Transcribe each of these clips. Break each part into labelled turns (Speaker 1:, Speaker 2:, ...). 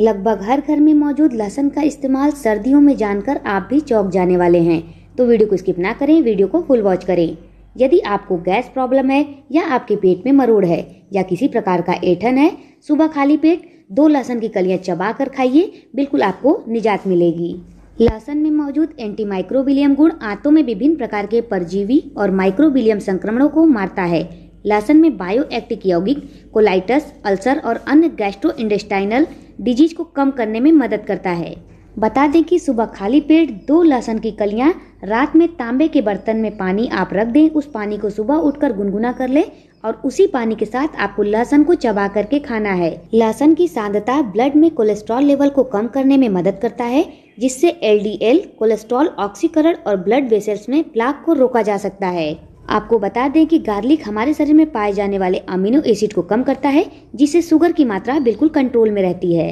Speaker 1: लगभग हर घर में मौजूद लहसन का इस्तेमाल सर्दियों में जानकर आप भी चौक जाने वाले हैं तो वीडियो को स्किप ना करें वीडियो को फुल वॉच करें यदि आपको गैस प्रॉब्लम है या आपके पेट में मरोड़ है या किसी प्रकार का ऐठन है सुबह खाली पेट दो लहसुन की कलियां चबा कर खाइए बिल्कुल आपको निजात मिलेगी लहसुन में मौजूद एंटी माइक्रोबिलियम गुण आंतों में विभिन्न प्रकार के परजीवी और माइक्रोबिलियम संक्रमणों को मारता है लहसुन में बायो एक्टिक यौगिक कोलाइटस अल्सर और अन्य गैस्ट्रो इंडेस्टाइनल डिजीज को कम करने में मदद करता है बता दें कि सुबह खाली पेट दो लहसुन की कलियां रात में तांबे के बर्तन में पानी आप रख दें उस पानी को सुबह उठकर गुनगुना कर लें और उसी पानी के साथ आपको लहसुन को चबा करके खाना है लहसुन की सांद्रता ब्लड में कोलेस्ट्रॉल लेवल को कम करने में मदद करता है जिससे एलडीएल कोलेस्ट्रॉल ऑक्सीकरण और ब्लड वेसल्स में प्लाक को रोका जा सकता है आपको बता दें कि गार्लिक हमारे शरीर में पाए जाने वाले अमीनो एसिड को कम करता है जिससे शुगर की मात्रा बिल्कुल कंट्रोल में रहती है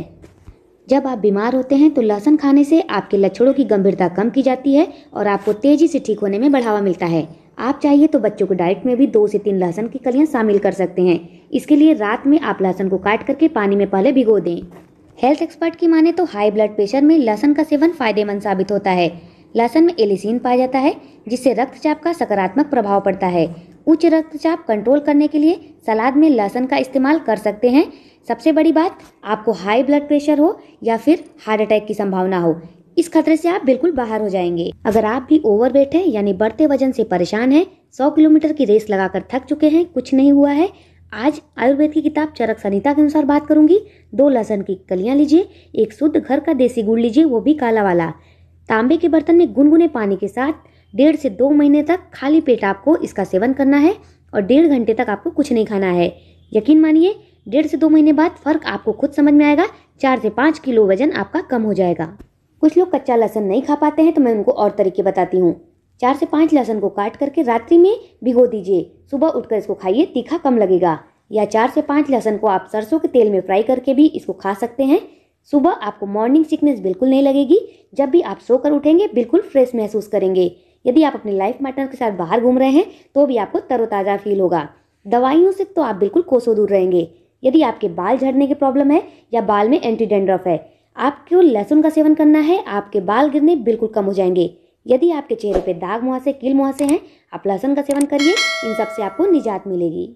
Speaker 1: जब आप बीमार होते हैं तो लहसुन खाने से आपके लक्षणों की गंभीरता कम की जाती है और आपको तेजी से ठीक होने में बढ़ावा मिलता है आप चाहिए तो बच्चों को डाइट में भी दो से तीन लहसुन की कलियां शामिल कर सकते हैं इसके लिए रात में आप लहसुन को काट करके पानी में पहले भिगो दें हेल्थ एक्सपर्ट की माने तो हाई ब्लड प्रेशर में लहसुन का सेवन फायदेमंद साबित होता है लहसन में एलिसिन पाया जाता है जिससे रक्तचाप का सकारात्मक प्रभाव पड़ता है उच्च रक्तचाप कंट्रोल करने के लिए सलाद में लहसन का इस्तेमाल कर सकते हैं सबसे बड़ी बात आपको हाई ब्लड प्रेशर हो या फिर हार्ट अटैक की संभावना हो इस खतरे से आप बिल्कुल बाहर हो जाएंगे अगर आप भी ओवर वेट है यानी बढ़ते वजन से परेशान है 100 किलोमीटर की रेस लगाकर थक चुके हैं कुछ नहीं हुआ है आज आयुर्वेद की किताब चरक संहिता के अनुसार बात करूंगी दो लहसन की कलियां लीजिए एक शुद्ध घर का देसी गुड़ लीजिए वो भी काला वाला तांबे के बर्तन में गुनगुने पानी के साथ डेढ़ से दो महीने तक खाली पेट आपको इसका सेवन करना है और डेढ़ घंटे तक आपको कुछ नहीं खाना है यकीन मानिए डेढ़ से दो महीने बाद फ़र्क आपको खुद समझ में आएगा चार से पाँच किलो वजन आपका कम हो जाएगा कुछ लोग कच्चा लहसन नहीं खा पाते हैं तो मैं उनको और तरीके बताती हूँ चार से पाँच लहसन को काट करके रात्रि में भिगो दीजिए सुबह उठकर इसको खाइए तीखा कम लगेगा या चार से पाँच लहसन को आप सरसों के तेल में फ्राई करके भी इसको खा सकते हैं सुबह आपको मॉर्निंग सिकनेस बिल्कुल नहीं लगेगी जब भी आप सोकर उठेंगे बिल्कुल फ्रेश महसूस करेंगे यदि आप अपने लाइफ पार्टनर के साथ बाहर घूम रहे हैं तो भी आपको तरोताज़ा फील होगा दवाइयों से तो आप बिल्कुल कोसों दूर रहेंगे यदि आपके बाल झड़ने की प्रॉब्लम है या बाल में एंटी डेंड्रफ है आपको लहसुन का सेवन करना है आपके बाल गिरने बिल्कुल कम हो जाएंगे यदि आपके चेहरे पे दाग मुहासे कील मुहासे हैं आप लहसुन का सेवन करिए इन सब से आपको निजात मिलेगी